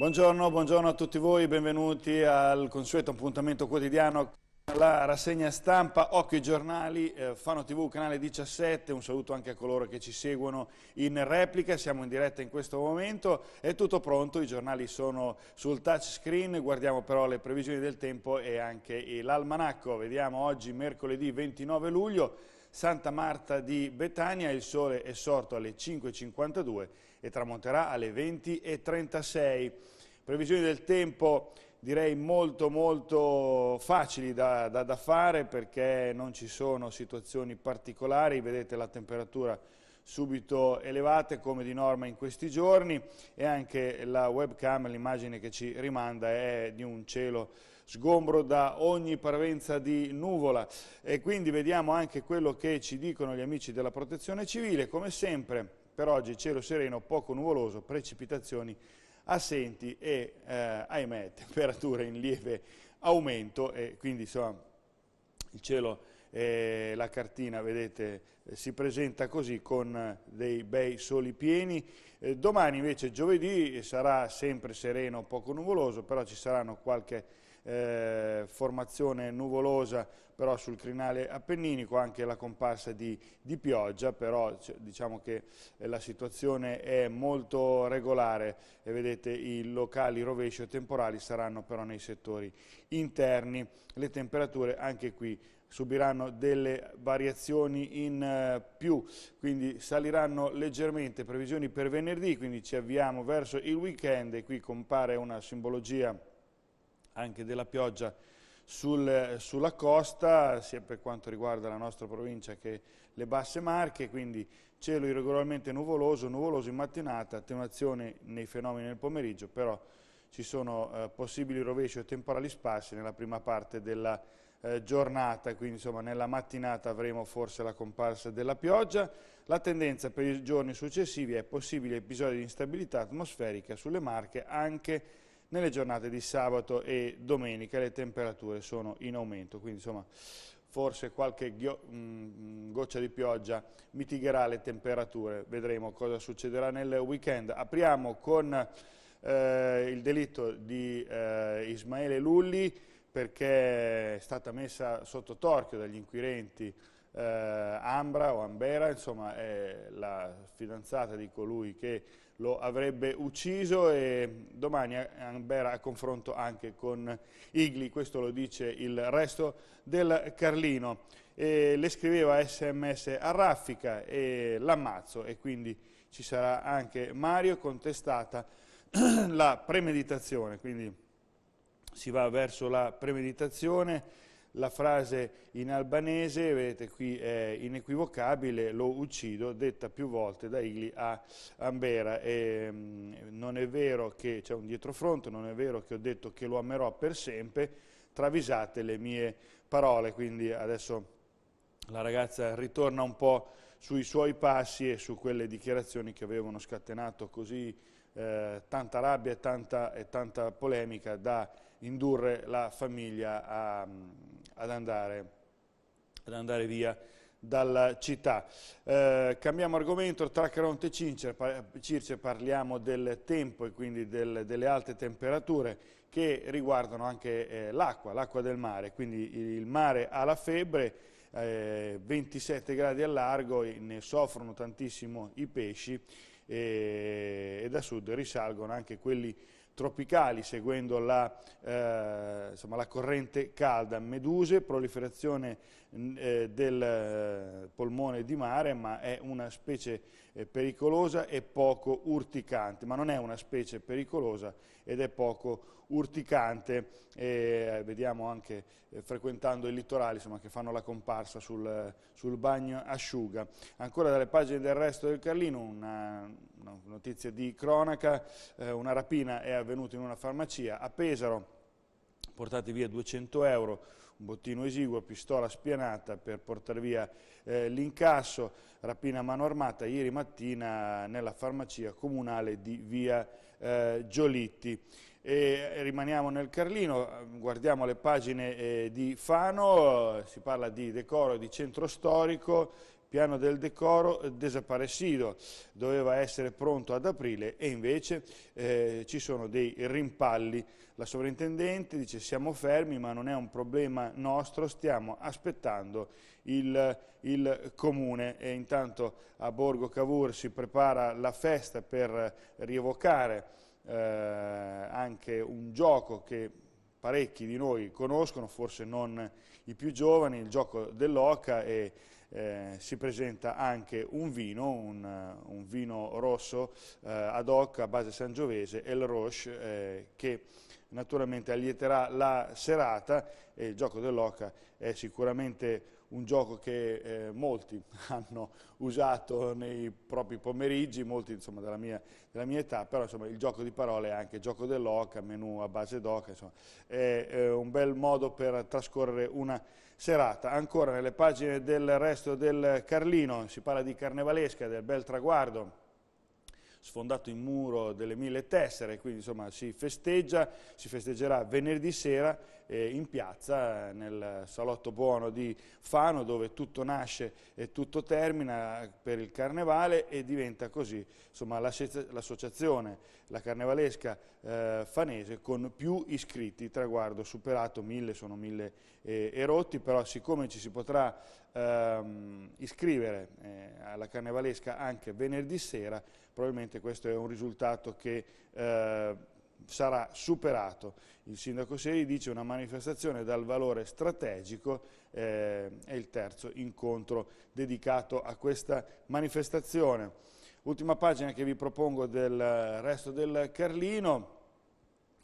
Buongiorno, buongiorno, a tutti voi, benvenuti al consueto appuntamento quotidiano alla rassegna stampa Occhio ai giornali, eh, Fano TV, canale 17, un saluto anche a coloro che ci seguono in replica, siamo in diretta in questo momento, è tutto pronto, i giornali sono sul touchscreen, guardiamo però le previsioni del tempo e anche l'almanacco, vediamo oggi mercoledì 29 luglio, Santa Marta di Betania, il sole è sorto alle 5.52 e tramonterà alle 20.36. Previsioni del tempo direi molto molto facili da, da, da, fare perché non ci sono situazioni particolari, vedete la temperatura subito elevate come di norma in questi giorni e anche la webcam, l'immagine che ci rimanda è di un cielo sgombro da ogni parvenza di nuvola e quindi vediamo anche quello che ci dicono gli amici della protezione civile, come sempre per oggi cielo sereno, poco nuvoloso, precipitazioni assenti e, eh, ahimè, temperature in lieve aumento e quindi insomma il cielo, eh, la cartina vedete eh, si presenta così con dei bei soli pieni. Eh, domani invece giovedì sarà sempre sereno, poco nuvoloso, però ci saranno qualche eh, formazione nuvolosa però sul crinale appenninico, anche la comparsa di, di pioggia, però cioè, diciamo che eh, la situazione è molto regolare e vedete i locali rovescio temporali saranno però nei settori interni, le temperature anche qui subiranno delle variazioni in eh, più, quindi saliranno leggermente, previsioni per venerdì, quindi ci avviamo verso il weekend e qui compare una simbologia anche della pioggia sul, sulla costa, sia per quanto riguarda la nostra provincia che le basse Marche, quindi cielo irregolarmente nuvoloso, nuvoloso in mattinata, attenuazione nei fenomeni nel pomeriggio, però ci sono eh, possibili rovesci o temporali sparsi nella prima parte della eh, giornata, quindi insomma nella mattinata avremo forse la comparsa della pioggia. La tendenza per i giorni successivi è possibile episodi di instabilità atmosferica sulle Marche anche nelle giornate di sabato e domenica le temperature sono in aumento, quindi insomma forse qualche mm, mm, goccia di pioggia mitigherà le temperature, vedremo cosa succederà nel weekend. Apriamo con eh, il delitto di eh, Ismaele Lulli perché è stata messa sotto torchio dagli inquirenti eh, Ambra o Ambera, insomma è la fidanzata di colui che lo avrebbe ucciso e domani eh, andrà a confronto anche con Igli, questo lo dice il resto del Carlino. E le scriveva sms a raffica e l'ammazzo e quindi ci sarà anche Mario contestata la premeditazione, quindi si va verso la premeditazione la frase in albanese, vedete qui è inequivocabile, lo uccido, detta più volte da Igli a Ambera. E, mm, non è vero che c'è un dietrofronte, non è vero che ho detto che lo amerò per sempre, travisate le mie parole, quindi adesso la ragazza ritorna un po' sui suoi passi e su quelle dichiarazioni che avevano scatenato così eh, tanta rabbia e tanta, e tanta polemica da indurre la famiglia a, mm, ad andare, ad andare via dalla città. Eh, cambiamo argomento, tra Caronte e Circe parliamo del tempo e quindi del, delle alte temperature che riguardano anche eh, l'acqua, l'acqua del mare, quindi il mare ha la febbre, eh, 27 gradi al largo, ne soffrono tantissimo i pesci eh, e da sud risalgono anche quelli tropicali seguendo la, eh, insomma, la corrente calda, meduse, proliferazione eh, del eh, polmone di mare, ma è una specie eh, pericolosa e poco urticante, ma non è una specie pericolosa ed è poco urticante, e, eh, vediamo anche eh, frequentando i litorali insomma, che fanno la comparsa sul, sul, bagno asciuga. Ancora dalle pagine del resto del Carlino una, una notizia di cronaca, eh, una rapina è avvenuta in una farmacia a Pesaro, portate via 200 euro, un bottino esiguo, pistola spianata per portare via eh, l'incasso, rapina a mano armata ieri mattina nella farmacia comunale di via eh, Giolitti. E rimaniamo nel Carlino, guardiamo le pagine eh, di Fano, si parla di decoro di centro storico, piano del decoro eh, desaparecido, doveva essere pronto ad aprile e invece eh, ci sono dei rimpalli. La sovrintendente dice siamo fermi ma non è un problema nostro, stiamo aspettando il, il comune e intanto a Borgo Cavour si prepara la festa per rievocare eh, anche un gioco che parecchi di noi conoscono, forse non i più giovani, il gioco dell'Oca e eh, si presenta anche un vino, un, un vino rosso eh, ad hoc a base sangiovese, El Roche, eh, che naturalmente allieterà la serata e il gioco dell'Oca è sicuramente un gioco che eh, molti hanno usato nei propri pomeriggi, molti insomma, della, mia, della, mia, età, però insomma, il gioco di parole è anche gioco dell'oca, menù a base d'oca, insomma, è, è eh, un bel modo per trascorrere una serata. Ancora nelle pagine del resto del Carlino si parla di carnevalesca, del bel traguardo sfondato il muro delle mille tessere, quindi insomma si festeggia, si festeggerà venerdì sera eh, in piazza nel salotto buono di Fano dove tutto nasce e tutto termina per il carnevale e diventa così l'associazione, la carnevalesca eh, fanese con più iscritti, traguardo superato, mille sono mille eh, erotti, però siccome ci si potrà ehm, iscrivere eh, alla carnevalesca anche venerdì sera, probabilmente questo è un risultato che eh, sarà superato. Il sindaco Seri dice una manifestazione dal valore strategico eh, è il terzo incontro dedicato a questa manifestazione. Ultima pagina che vi propongo del resto del Carlino,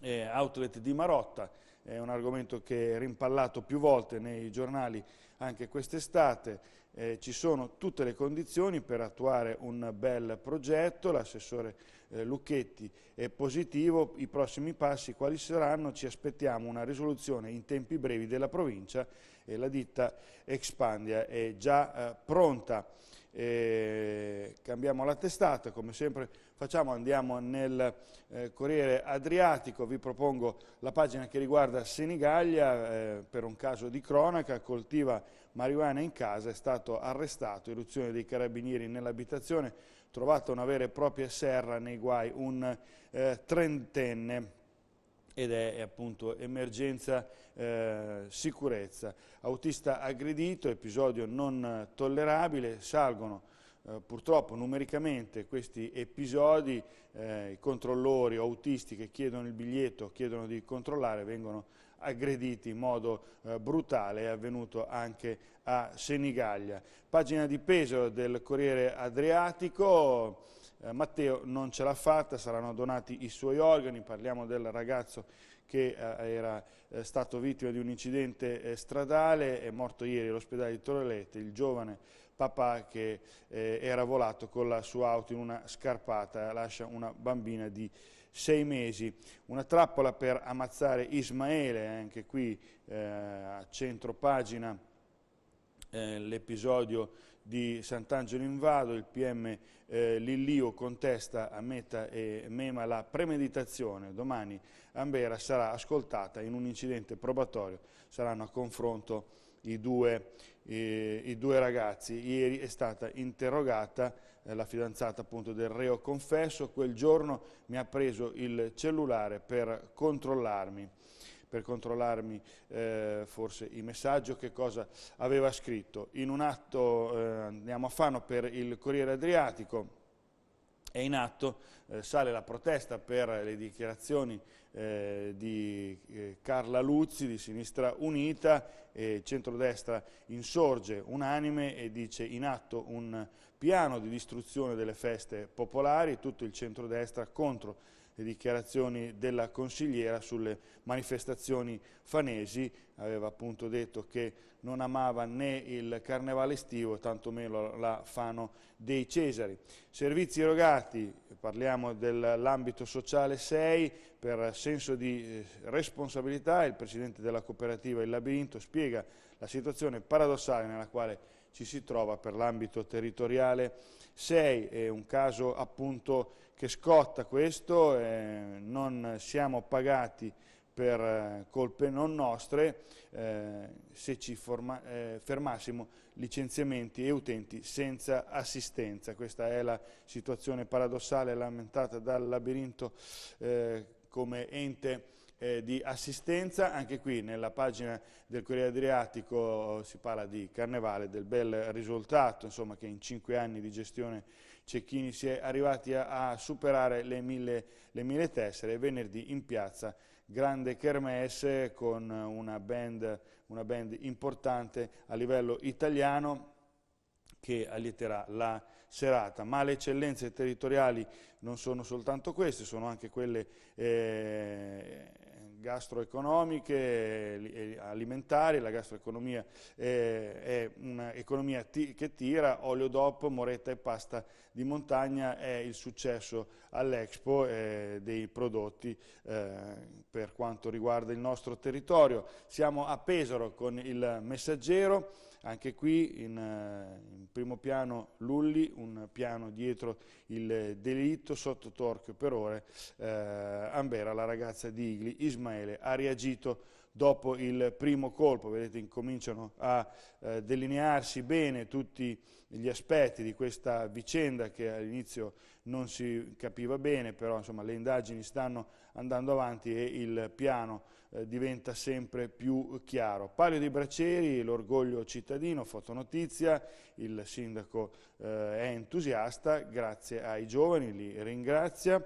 eh, outlet di Marotta, è un argomento che è rimpallato più volte nei giornali anche quest'estate, eh, ci sono tutte le condizioni per attuare un bel progetto, l'assessore eh, Lucchetti è positivo, i prossimi passi quali saranno? Ci aspettiamo una risoluzione in tempi brevi della provincia e la ditta Expandia è già eh, pronta e cambiamo la testata, come sempre facciamo andiamo nel eh, Corriere Adriatico, vi propongo la pagina che riguarda Senigallia, eh, per un caso di cronaca, coltiva marijuana in casa, è stato arrestato, irruzione dei carabinieri nell'abitazione, trovata una vera e propria serra nei guai, un eh, trentenne ed è, è appunto emergenza eh, sicurezza. Autista aggredito, episodio non tollerabile, salgono Uh, purtroppo numericamente questi episodi, eh, i controllori o autisti che chiedono il biglietto, chiedono di controllare, vengono aggrediti in modo eh, brutale, è avvenuto anche a Senigallia. Pagina di peso del Corriere Adriatico, eh, Matteo non ce l'ha fatta, saranno donati i suoi organi, parliamo del ragazzo che eh, era eh, stato vittima di un incidente eh, stradale, è morto ieri all'ospedale di Torrelete, il giovane papà che eh, era volato con la sua auto in una scarpata, lascia una bambina di sei mesi. Una trappola per ammazzare Ismaele, eh, anche qui a centro pagina l'episodio di Sant'Angelo in Vado, il PM eh, Lillio contesta a Meta e Mema la premeditazione. Domani Ambera sarà ascoltata in un incidente probatorio, saranno a confronto i due, eh, i due ragazzi. Ieri è stata interrogata eh, la fidanzata appunto del reo confesso, quel giorno mi ha preso il cellulare per controllarmi per controllarmi eh, forse il messaggio, che cosa aveva scritto. In un atto, eh, andiamo a Fano per il Corriere Adriatico, è in atto, eh, sale la protesta per le dichiarazioni eh, di eh, Carla Luzzi di Sinistra Unita, eh, centrodestra insorge unanime e dice in atto un piano di distruzione delle feste popolari, tutto il centrodestra contro le dichiarazioni della consigliera sulle manifestazioni fanesi, aveva appunto detto che non amava né il carnevale estivo, tantomeno la Fano dei Cesari. Servizi erogati, parliamo dell'ambito sociale 6, per senso di eh, responsabilità il Presidente della cooperativa Il Labirinto spiega la situazione paradossale nella quale ci si trova per l'ambito territoriale 6, è un caso appunto che scotta questo, eh, non siamo pagati per eh, colpe non nostre eh, se ci forma, eh, fermassimo licenziamenti e utenti senza assistenza. Questa è la situazione paradossale lamentata dal labirinto eh, come ente eh, di assistenza, anche qui nella pagina del Corriere Adriatico si parla di carnevale, del bel risultato insomma, che in cinque anni di gestione Cecchini si è arrivati a, a superare le mille, le mille tessere venerdì in piazza grande kermesse con una band, una band importante a livello italiano che allieterà la serata. Ma le eccellenze territoriali non sono soltanto queste, sono anche quelle eh, gastroeconomiche, eh, alimentari, la gastroeconomia eh, è un'economia che tira, olio DOP, moretta e pasta di montagna è il successo all'Expo eh, dei prodotti per quanto riguarda il nostro territorio. Siamo a Pesaro con il messaggero, anche qui in, eh, in primo piano Lulli, un piano dietro il delitto, sotto torchio per ore, eh, Ambera, la ragazza di Igli, Ismaele, ha reagito dopo il primo colpo, vedete incominciano a eh, delinearsi bene tutti gli aspetti di questa vicenda che all'inizio non si capiva bene, però insomma, le indagini stanno andando avanti e il piano eh, diventa sempre più chiaro. Palio di Braceri, l'orgoglio cittadino, fotonotizia, il sindaco eh, è entusiasta, grazie ai giovani, li ringrazia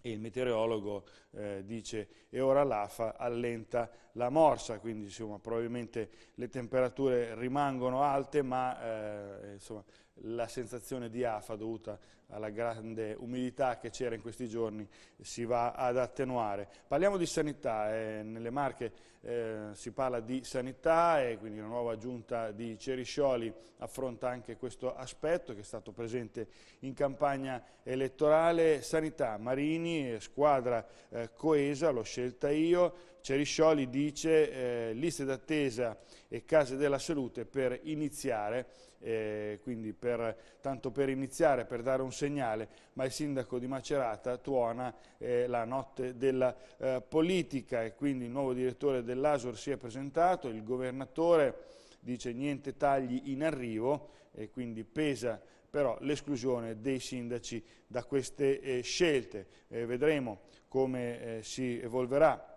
e il meteorologo eh, dice e ora l'AFA allenta la morsa, quindi insomma, probabilmente le temperature rimangono alte ma eh, insomma, la sensazione di AFA dovuta alla grande umidità che c'era in questi giorni si va ad attenuare. Parliamo di sanità, eh, nelle Marche eh, si parla di sanità e quindi la nuova giunta di Ceriscioli affronta anche questo aspetto che è stato presente in campagna elettorale. Sanità, Marini, eh, squadra eh, coesa, l'ho scelta io, Ceriscioli dice eh, liste d'attesa e case della salute per iniziare, eh, quindi per, tanto per iniziare, per dare un segnale, ma il sindaco di Macerata tuona eh, la notte della eh, politica e quindi il nuovo direttore dell'Asur si è presentato, il governatore dice niente tagli in arrivo e quindi pesa però l'esclusione dei sindaci da queste eh, scelte. Eh, vedremo come eh, si evolverà.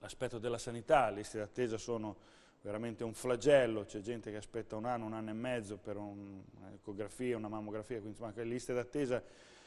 L'aspetto della sanità, le liste d'attesa sono veramente un flagello, c'è gente che aspetta un anno, un anno e mezzo per un'ecografia, una mammografia, quindi insomma le liste d'attesa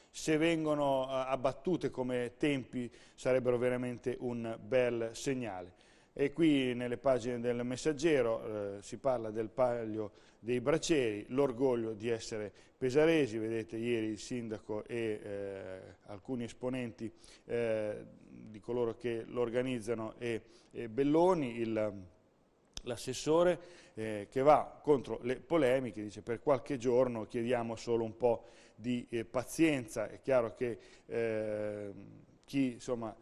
se vengono eh, abbattute come tempi sarebbero veramente un bel segnale. E qui nelle pagine del messaggero eh, si parla del palio dei braceri, l'orgoglio di essere pesaresi, vedete ieri il sindaco e eh, alcuni esponenti eh, di coloro che lo organizzano e, e Belloni, il l'assessore eh, che va contro le polemiche, dice per qualche giorno chiediamo solo un po' di eh, pazienza, è chiaro che eh, chi insomma,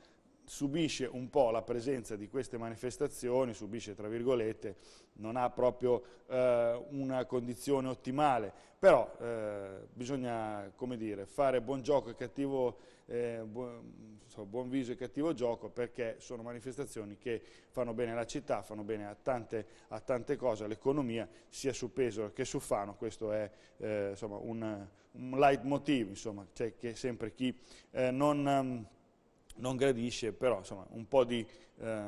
subisce un po' la presenza di queste manifestazioni, subisce tra virgolette, non ha proprio eh, una condizione ottimale, però eh, bisogna dire, fare buon gioco e cattivo, eh, buon, so, buon viso e cattivo gioco perché sono manifestazioni che fanno bene alla città, fanno bene a tante, a tante cose, all'economia, sia su Pesaro che su Fano, questo è eh, insomma, un, un leitmotiv, insomma, cioè sempre chi eh, non non gradisce, però insomma un po' di eh,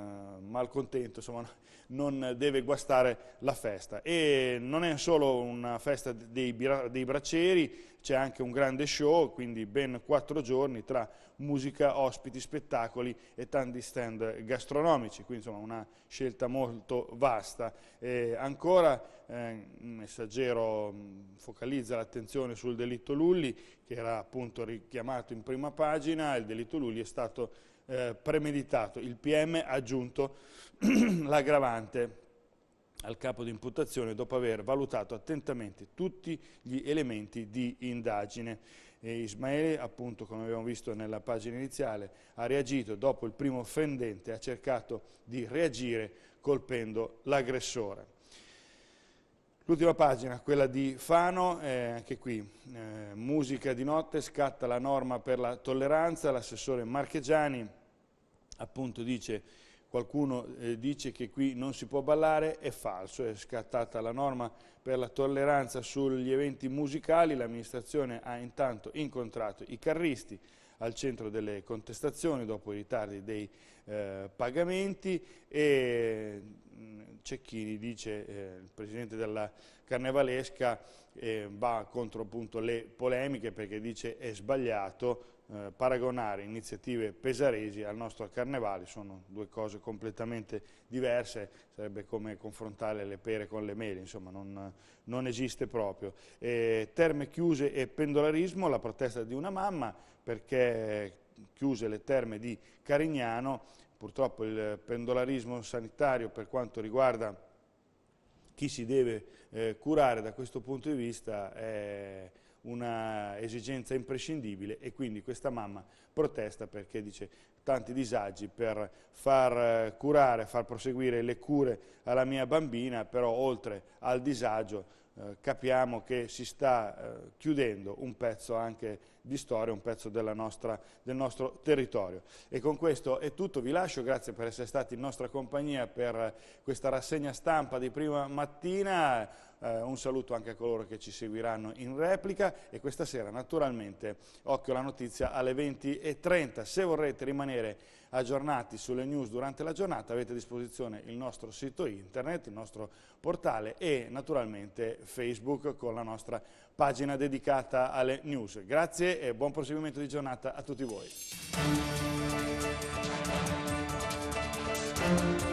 malcontento, insomma, non deve guastare la festa. E non è solo una festa dei, dei braccieri, c'è anche un grande show, quindi ben quattro giorni tra musica, ospiti, spettacoli e tanti stand gastronomici, quindi insomma una scelta molto vasta. E ancora eh, il messaggero mm, focalizza l'attenzione sul delitto Lulli, che era appunto richiamato in prima pagina, il delitto Lulli è stato eh, premeditato. Il PM ha aggiunto l'aggravante al capo di imputazione dopo aver valutato attentamente tutti gli elementi di indagine. E Ismaele, appunto, come abbiamo visto nella pagina iniziale, ha reagito dopo il primo offendente, ha cercato di reagire colpendo l'aggressore. L'ultima pagina, quella di Fano, eh, anche qui, eh, musica di notte, scatta la norma per la tolleranza, l'assessore Marchegiani appunto dice, qualcuno eh, dice che qui non si può ballare, è falso, è scattata la norma per la tolleranza sugli eventi musicali, l'amministrazione ha intanto incontrato i carristi, al centro delle contestazioni dopo i ritardi dei eh, pagamenti e mm, Cecchini dice, eh, il presidente della carnevalesca eh, va contro appunto le polemiche perché dice è sbagliato eh, paragonare iniziative pesaresi al nostro carnevale, sono due cose completamente diverse, sarebbe come confrontare le pere con le mele, insomma non, non esiste proprio. Eh, terme chiuse e pendolarismo, la protesta di una mamma perché chiuse le terme di Carignano, purtroppo il pendolarismo sanitario per quanto riguarda chi si deve eh, curare da questo punto di vista è una esigenza imprescindibile e quindi questa mamma protesta perché dice tanti disagi per far eh, curare, far proseguire le cure alla mia bambina, però oltre al disagio eh, capiamo che si sta eh, chiudendo un pezzo anche di storia, un pezzo nostra, del nostro territorio. E con questo è tutto, vi lascio, grazie per essere stati in nostra compagnia per eh, questa rassegna stampa di prima mattina eh, un saluto anche a coloro che ci seguiranno in replica e questa sera naturalmente occhio alla notizia alle 20.30. Se vorrete rimanere aggiornati sulle news durante la giornata avete a disposizione il nostro sito internet, il nostro portale e naturalmente Facebook con la nostra pagina dedicata alle news. Grazie e buon proseguimento di giornata a tutti voi.